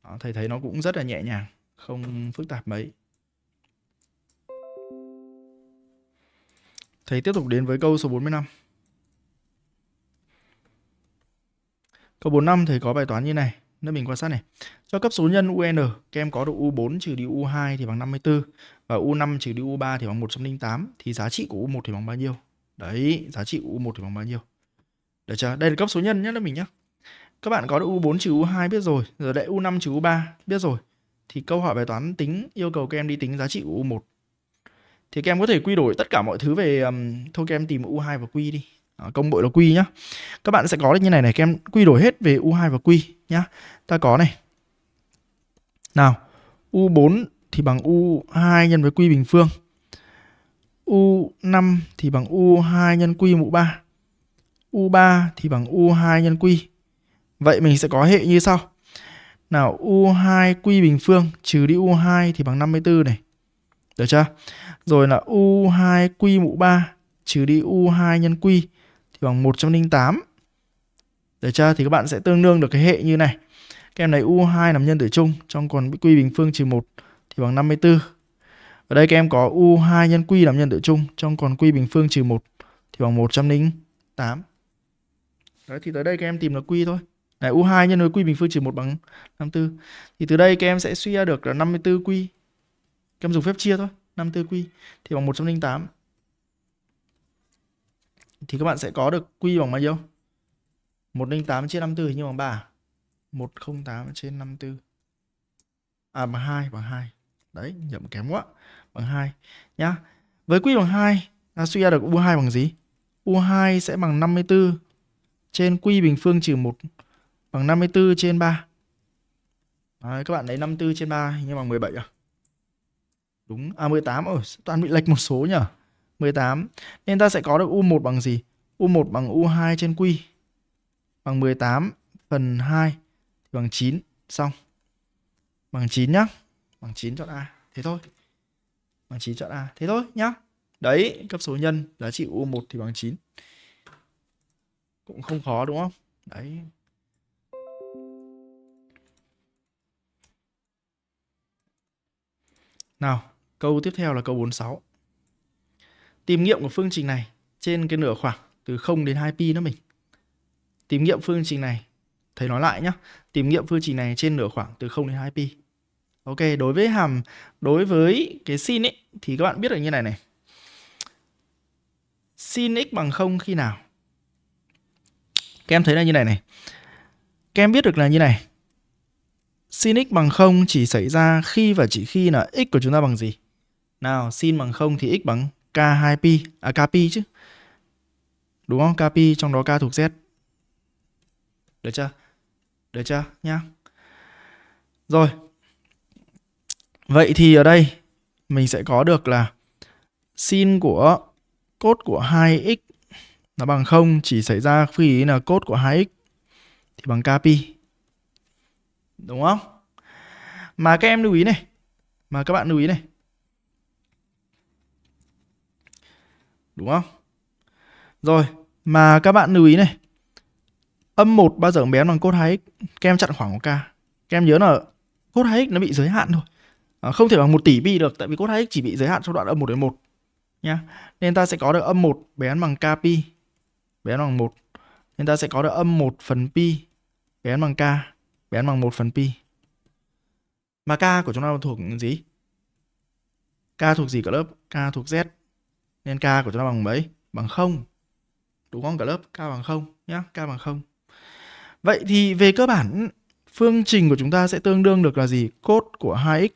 Đó, thầy thấy nó cũng rất là nhẹ nhàng không phức tạp mấy thầy tiếp tục đến với câu số 45 câu 45 thầy có bài toán như này nơi mình quan sát này. Cho cấp số nhân UN, các em có độ U4 trừ đi U2 thì bằng 54 và U5 trừ đi U3 thì bằng 108 thì giá trị của U1 thì bằng bao nhiêu? Đấy, giá trị của U1 thì bằng bao nhiêu? Được chưa? Đây là cấp số nhân nhé đó mình nhé. Các bạn có độ U4 trừ U2 biết rồi, giờ lại U5 trừ U3 biết rồi. Thì câu hỏi bài toán tính yêu cầu các em đi tính giá trị của U1. Thì các em có thể quy đổi tất cả mọi thứ về um, thôi các em tìm U2 và quy đi Ờ, công bội là Q nhá. Các bạn sẽ có được như này này, các em quy đổi hết về U2 và Q nhá. Ta có này. Nào, U4 thì bằng U2 nhân với Q bình phương. U5 thì bằng U2 nhân Q mũ 3. U3 thì bằng U2 nhân Q. Vậy mình sẽ có hệ như sau. Nào U2 Q bình phương trừ đi U2 thì bằng 54 này. Được chưa? Rồi là U2 Q mũ 3 trừ đi U2 nhân Q thì bằng 108. để chưa? Thì các bạn sẽ tương đương được cái hệ như này. Các em này U2 nằm nhân tử chung, trong còn Q bình phương trừ 1 thì bằng 54. Ở đây các em có U2 nhân Q làm nhân tử chung, trong còn Q bình phương trừ 1 thì bằng 108. Đấy thì tới đây các em tìm được Q thôi. Này U2 nhân với Q bình phương trừ 1 bằng 54. Thì từ đây các em sẽ suy ra được là 54Q. Các em dùng phép chia thôi, 54Q thì bằng 108 thì các bạn sẽ có được Q bằng bao nhiêu? 108 trên 54 như bằng 3 108 à? trên 54 À bằng 2 bằng 2 Đấy nhầm kém quá Bằng 2 nhá Với Q bằng 2 ta suy ra được U2 bằng gì? U2 sẽ bằng 54 trên Q bình phương trừ 1 bằng 54 trên 3 Đấy, các bạn lấy 54 trên 3 hình như bằng 17 à? Đúng, à 18 ở toàn bị lệch một số nhỉ? 18. Nên ta sẽ có được U1 bằng gì? U1 bằng U2 trên Q bằng 18 phần 2 thì bằng 9. Xong. Bằng 9 nhá. Bằng 9 chọn A. Thế thôi. Bằng 9 chọn A. Thế thôi nhá. Đấy, cấp số nhân giá trị U1 thì bằng 9. Cũng không khó đúng không? Đấy. Nào, câu tiếp theo là câu 46 tìm nghiệm của phương trình này trên cái nửa khoảng từ 0 đến 2 pi nữa mình. Tìm nghiệm phương trình này, thầy nói lại nhá, tìm nghiệm phương trình này trên nửa khoảng từ 0 đến 2 pi. Ok, đối với hàm đối với cái sin ấy thì các bạn biết được như này này. Sin x bằng 0 khi nào? Các em thấy là như này này. Các em biết được là như này. Sin x bằng 0 chỉ xảy ra khi và chỉ khi là x của chúng ta bằng gì? Nào, sin bằng 0 thì x bằng K2pi à Kpi chứ. Đúng không? Kpi trong đó K thuộc Z. Được chưa? Được chưa nhá. Rồi. Vậy thì ở đây mình sẽ có được là sin của cốt của 2x nó bằng 0 chỉ xảy ra khi là cốt của 2x thì bằng kpi. Đúng không? Mà các em lưu ý này, mà các bạn lưu ý này, Đúng không? Rồi, mà các bạn lưu ý này. Âm 1 bao giờ bé bằng cos 2x, kem chặn khoảng của k. Các em nhớ là cos 2x nó bị giới hạn thôi. À, không thể bằng 1 tỷ pi được tại vì cos 2x chỉ bị giới hạn trong đoạn âm 1 đến 1 nhá. Nên ta sẽ có được âm 1 bé bằng k pi bé bằng 1. Nên ta sẽ có được âm 1 phần pi bé bằng k bé bằng 1 phần pi. Mà k của chúng ta thuộc gì? K thuộc gì cả lớp? K thuộc z. Nên k của chúng ta bằng mấy? Bằng không Đúng không cả lớp? K bằng không nhá, k bằng không Vậy thì về cơ bản phương trình của chúng ta sẽ tương đương được là gì? cốt của 2x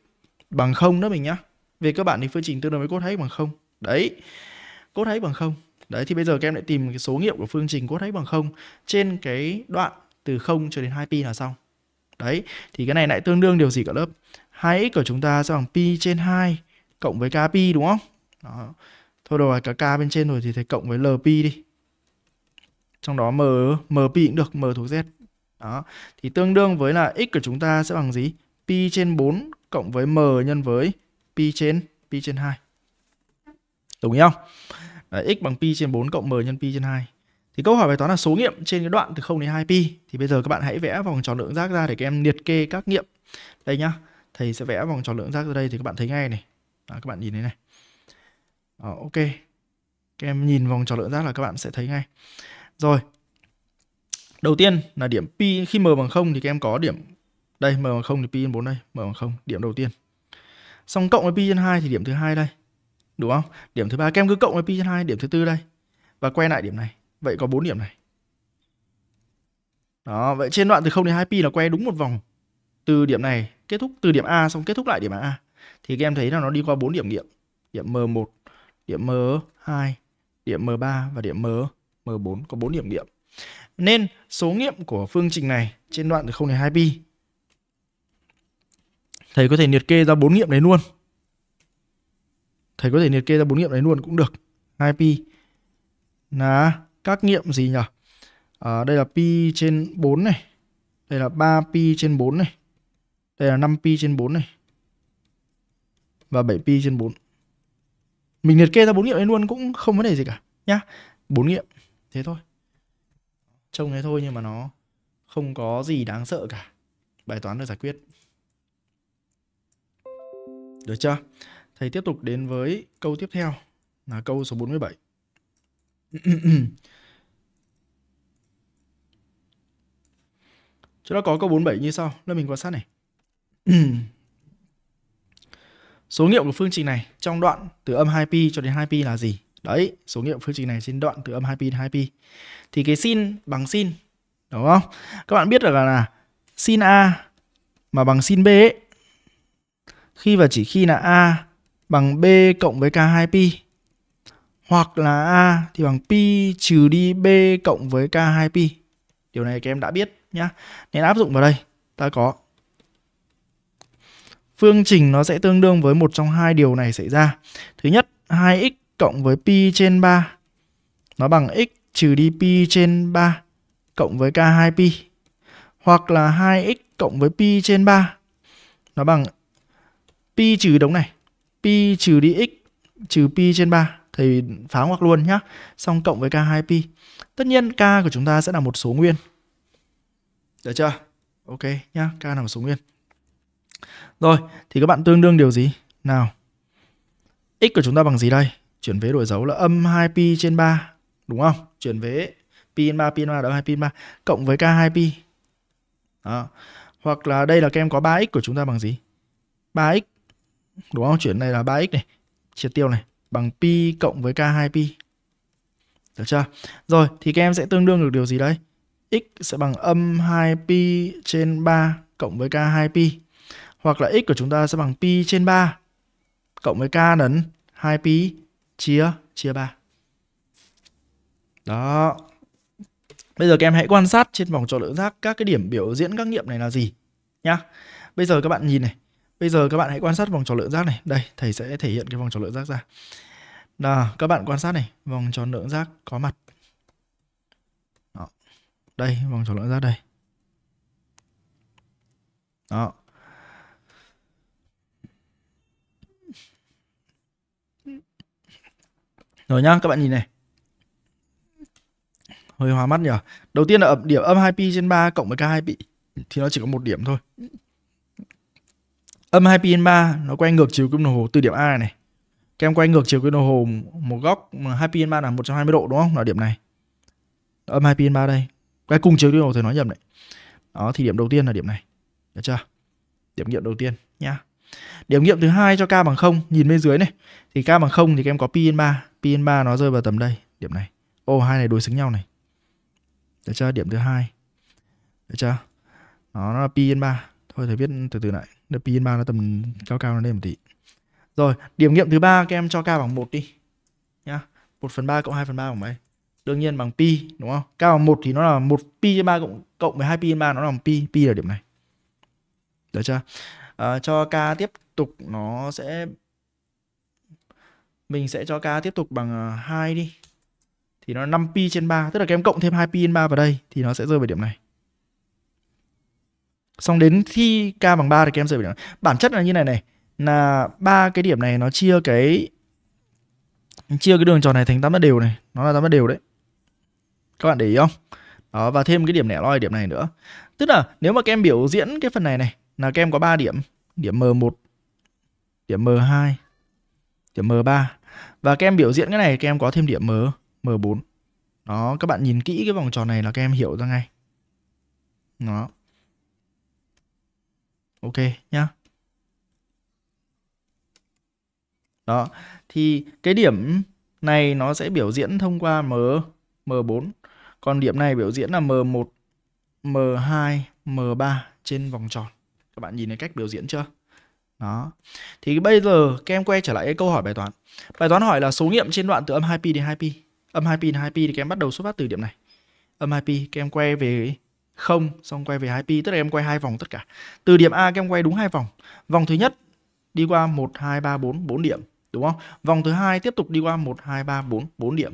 bằng không đó mình nhá. Về cơ bản thì phương trình tương đương với cốt 2x bằng không Đấy. cốt 2x bằng không Đấy thì bây giờ các em lại tìm cái số nghiệm của phương trình cốt 2x bằng không trên cái đoạn từ 0 cho đến 2pi là xong. Đấy, thì cái này lại tương đương điều gì cả lớp? 2x của chúng ta sẽ bằng pi trên 2 cộng với k pi đúng không? Đó. Thôi đầu cả K bên trên rồi thì thầy cộng với LP đi. Trong đó M, MP cũng được, M thuộc Z. Đó. Thì tương đương với là x của chúng ta sẽ bằng gì? P trên 4 cộng với M nhân với P trên P trên 2. Đúng không? Đấy, x bằng pi trên 4 cộng m nhân pi trên 2. Thì câu hỏi bài toán là số nghiệm trên cái đoạn từ 0 đến 2 pi. Thì bây giờ các bạn hãy vẽ vòng tròn lượng giác ra để các em liệt kê các nghiệm. Đây nhá. Thầy sẽ vẽ vòng tròn lượng giác ra đây thì các bạn thấy ngay này. À, các bạn nhìn thấy này à, ok các em nhìn vòng tròn lượng giác là các bạn sẽ thấy ngay rồi đầu tiên là điểm pi khi m bằng không thì các em có điểm đây m bằng không thì pi nhân bốn đây m bằng không điểm đầu tiên xong cộng với pi nhân hai thì điểm thứ hai đây đúng không điểm thứ ba các em cứ cộng với pi nhân hai điểm thứ tư đây và quay lại điểm này vậy có bốn điểm này đó vậy trên đoạn từ 0 đến 2 pi là quay đúng một vòng từ điểm này kết thúc từ điểm A xong kết thúc lại điểm A thì các em thấy là nó đi qua bốn điểm nghiệm điểm M1 điểm M2, điểm M3 và điểm M, M4 có 4 điểm nghiệm. Nên số nghiệm của phương trình này trên đoạn từ 0 đến 2 pi thầy có thể liệt kê ra 4 nghiệm đấy luôn. Thầy có thể liệt kê ra 4 nghiệm đấy luôn cũng được. 2 pi là các nghiệm gì nhỉ? À, đây là pi trên 4 này. Đây là 3 pi trên 4 này. Đây là 5 pi trên 4 này. Và 7 pi trên 4 mình liệt kê ra bốn nghiệm đấy luôn cũng không vấn đề gì cả nhá bốn nghiệm thế thôi trông thế thôi nhưng mà nó không có gì đáng sợ cả bài toán được giải quyết được chưa thầy tiếp tục đến với câu tiếp theo là câu số 47 chúng ta có câu 47 như sau lớp mình quan sát này Số nghiệm của phương trình này trong đoạn từ âm 2pi cho đến 2pi là gì? Đấy, số nghiệm phương trình này trên đoạn từ âm 2pi đến 2pi. Thì cái sin bằng sin, đúng không? Các bạn biết được là, là sin A mà bằng sin B ấy, khi và chỉ khi là A bằng B cộng với K2pi hoặc là A thì bằng pi trừ đi B cộng với K2pi. Điều này các em đã biết nhá. Nên áp dụng vào đây, ta có phương trình nó sẽ tương đương với một trong hai điều này xảy ra. Thứ nhất, 2x cộng với pi trên 3 nó bằng x trừ đi pi trên 3 cộng với k2pi hoặc là 2x cộng với pi trên 3 nó bằng pi trừ đống này, pi trừ đi x trừ pi trên 3 thầy phá ngoặc luôn nhá. Xong cộng với k2pi. Tất nhiên k của chúng ta sẽ là một số nguyên. Được chưa? Ok nhá, k là một số nguyên. Rồi, thì các bạn tương đương điều gì? Nào, x của chúng ta bằng gì đây? Chuyển vế đổi dấu là âm 2pi trên 3, đúng không? Chuyển vế pi trên 3, pi trên 3 là âm 2pi trên 3, cộng với k2pi. Đó. Hoặc là đây là các em có 3x của chúng ta bằng gì? 3x, đúng không? Chuyển này là 3x này, triệt tiêu này, bằng pi cộng với k2pi. Được chưa? Rồi, thì các em sẽ tương đương được điều gì đây x sẽ bằng âm 2pi trên 3 cộng với k2pi. Hoặc là x của chúng ta sẽ bằng pi trên 3 cộng với k lần 2 pi chia chia 3. Đó. Bây giờ các em hãy quan sát trên vòng tròn lượng giác các cái điểm biểu diễn các nghiệm này là gì nhá. Bây giờ các bạn nhìn này. Bây giờ các bạn hãy quan sát vòng tròn lượng giác này. Đây, thầy sẽ thể hiện cái vòng tròn lượng giác ra. Nào, các bạn quan sát này, vòng tròn lượng giác có mặt. Đó. Đây, vòng tròn lượng giác đây. Đó. Rồi nhá, các bạn nhìn này. Hơi hóa mắt nhỉ. Đầu tiên là điểm âm 2pi trên 3 cộng với k2 pi thì nó chỉ có một điểm thôi. Âm 2 pi trên 3 nó quay ngược chiều kim đồng hồ từ điểm A này. Các em quay ngược chiều kim đồng hồ một góc 2 pi trên 3 là 120 độ đúng không? Là điểm này. Âm 2 pi trên 3 đây. Quay cùng chiều kim đồng hồ thì nói nhầm này Đó thì điểm đầu tiên là điểm này. Được chưa? Điểm nghiệm đầu tiên nhá. Điểm nghiệm thứ hai cho k bằng 0, nhìn bên dưới này. Thì k bằng 0 thì các em có pi nhân 3, pi nhân 3 nó rơi vào tầm đây, điểm này. Ô hai này đối xứng nhau này. Được chưa? Điểm thứ hai. Được chưa? Đó, nó là pi nhân 3. Thôi thầy viết từ từ lại. Được pi nhân 3 nó tầm cao cao lên một tí. Rồi, điểm nghiệm thứ ba các em cho k bằng 1 đi. Nhá. 1 phần 3 cộng 2 phần 3 bằng mấy? Đương nhiên bằng pi, đúng không? K bằng 1 thì nó là 1 pi trên 3 cộng, cộng với 2 pi trên 3 nó là bằng pi. Pi là điểm này. Được chưa? Ờ, cho k tiếp tục nó sẽ mình sẽ cho k tiếp tục bằng 2 ờ, đi thì nó 5 pi trên 3 tức là các em cộng thêm 2 pi trên 3 vào đây thì nó sẽ rơi về điểm này xong đến khi k bằng 3 thì các em rơi về điểm này. bản chất là như này này là ba cái điểm này nó chia cái chia cái đường tròn này thành tam giác đều này nó là tam giác đều đấy các bạn để ý không đó và thêm cái điểm lẻ loi điểm này nữa tức là nếu mà các em biểu diễn cái phần này này là các em có 3 điểm điểm M1, điểm M2, điểm M3. Và các em biểu diễn cái này các em có thêm điểm M, M4. Đó, các bạn nhìn kỹ cái vòng tròn này là các em hiểu ra ngay. Đó. Ok nhá. Đó, thì cái điểm này nó sẽ biểu diễn thông qua M M4. Còn điểm này biểu diễn là M1, M2, M3 trên vòng tròn các bạn nhìn thấy cách biểu diễn chưa đó thì bây giờ các em quay trở lại cái câu hỏi bài toán bài toán hỏi là số nghiệm trên đoạn từ âm 2 pi đến 2 pi âm 2 pi đến 2 pi thì các em bắt đầu xuất phát từ điểm này âm 2 pi các em quay về không xong quay về 2 pi tức là em quay hai vòng tất cả từ điểm A các em quay đúng hai vòng vòng thứ nhất đi qua 1 2 3 4 4 điểm đúng không vòng thứ hai tiếp tục đi qua 1 2 3 4 4 điểm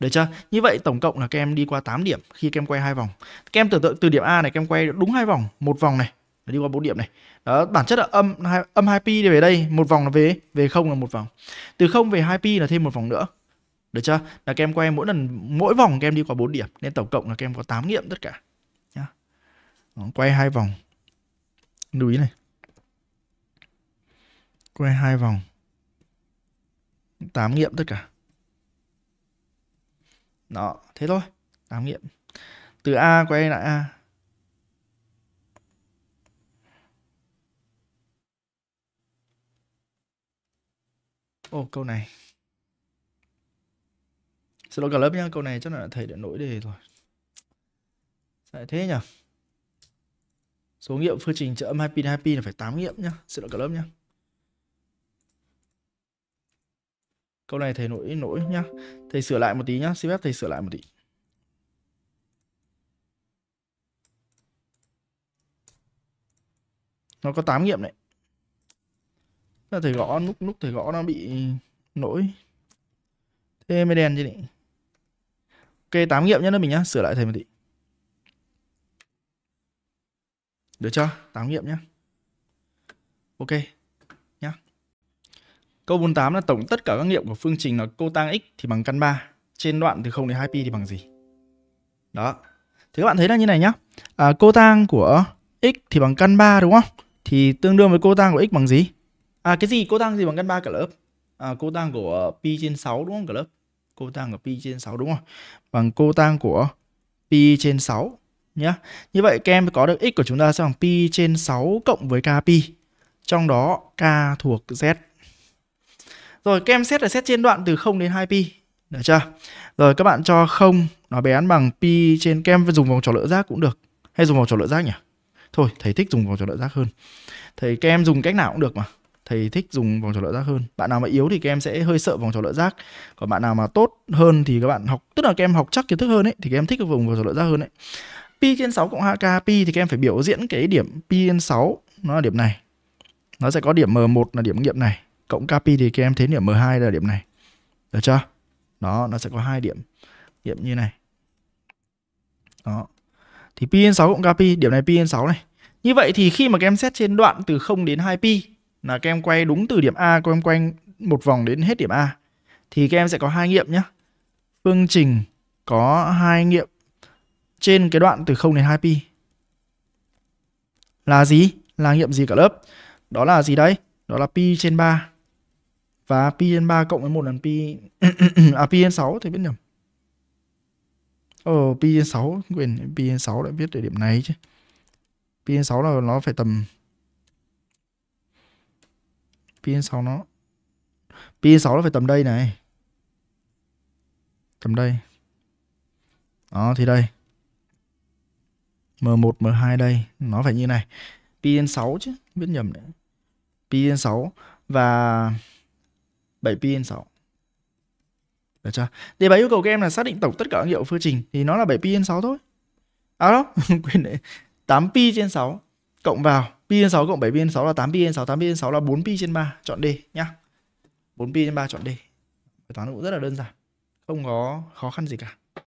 được chưa? Như vậy tổng cộng là các em đi qua 8 điểm khi các em quay hai vòng. Các em tưởng tượng từ điểm A này các em quay đúng hai vòng, một vòng này, đi qua bốn điểm này đó bản chất là âm âm hai pi về đây một vòng là về về không là một vòng từ không về hai pi là thêm một vòng nữa được chưa là kem quay mỗi lần mỗi vòng kem đi qua 4 điểm nên tổng cộng là kem có 8 nghiệm tất cả nhá quay hai vòng lưu ý này quay hai vòng 8 nghiệm tất cả đó thế thôi 8 nghiệm từ A quay lại A Ô câu này Xin lỗi cả lớp nhá Câu này chắc là thầy đã nổi đề rồi Sao lại thế nhỉ Số nghiệm phương trình trợ âm 2 pin 2 pin là phải 8 nghiệm nhá Xin lỗi cả lớp nhá Câu này thầy nổi nổi nhá Thầy sửa lại một tí nhá Xin phép thầy sửa lại một tí Nó có 8 nghiệm đấy là thầy gõ nút nút thầy gõ nó bị lỗi thế mới đen chứ nhỉ ok tám nghiệm nhá nữa mình nhá sửa lại thầy một tí được chưa tám nghiệm nhá ok nhá câu 48 là tổng tất cả các nghiệm của phương trình là cô x thì bằng căn 3 trên đoạn từ 0 đến 2 pi thì bằng gì đó thì các bạn thấy là như này nhá à, cô của x thì bằng căn 3 đúng không thì tương đương với cô của x bằng gì À cái gì cô tăng gì bằng căn 3 cả lớp? À, cô tăng của pi trên 6 đúng không cả lớp? Cô tăng của pi trên 6 đúng không? Bằng cô tăng của pi trên 6 nhá. Như vậy các em có được x của chúng ta sẽ bằng pi trên 6 cộng với k pi. Trong đó k thuộc z. Rồi các em xét là xét trên đoạn từ 0 đến 2 pi. Được chưa? Rồi các bạn cho 0 nó bén bằng pi trên kem dùng vòng tròn lỡ giác cũng được. Hay dùng vòng tròn lỡ giác nhỉ? Thôi thầy thích dùng vòng tròn lỡ giác hơn. Thầy kem dùng cách nào cũng được mà thầy thích dùng vòng tròn lợi giác hơn bạn nào mà yếu thì các em sẽ hơi sợ vòng tròn lợi giác còn bạn nào mà tốt hơn thì các bạn học tức là các em học chắc kiến thức hơn ấy thì các em thích cái vùng vòng tròn lợi giác hơn ấy pi trên 6 cộng 2k pi thì các em phải biểu diễn cái điểm pi trên 6 nó là điểm này nó sẽ có điểm m1 là điểm nghiệm này cộng k pi thì các em thấy điểm m2 là điểm này được chưa đó nó sẽ có hai điểm nghiệm như này đó thì pi trên 6 cộng k pi điểm này pi trên 6 này như vậy thì khi mà các em xét trên đoạn từ 0 đến 2 pi là các em quay đúng từ điểm A các em quay một vòng đến hết điểm A thì các em sẽ có hai nghiệm nhé phương trình có hai nghiệm trên cái đoạn từ 0 đến 2 pi là gì là nghiệm gì cả lớp đó là gì đấy đó là pi trên 3 và pi trên 3 cộng với một lần pi à pi trên 6 thì biết nhầm ờ pi trên 6 quyền pi trên 6 đã biết để điểm này chứ pi trên 6 là nó phải tầm PN6 nó PN6 nó phải tầm đây này Tầm đây Đó thì đây M1, M2 đây Nó phải như này PN6 chứ Biết nhầm đấy PN6 Và 7PN6 Được chưa? Đề bài yêu cầu các em là xác định tổng tất cả các hiệu phương trình Thì nó là 7PN6 thôi À đó, quên đấy 8pi trên 6 cộng vào pi trên 6 cộng 7 pi trên 6 là 8 pi trên 6, 8 pi trên 6 là 4 pi trên 3, chọn D nhá. 4 pi trên 3 chọn D. Bài toán cũng rất là đơn giản. Không có khó khăn gì cả.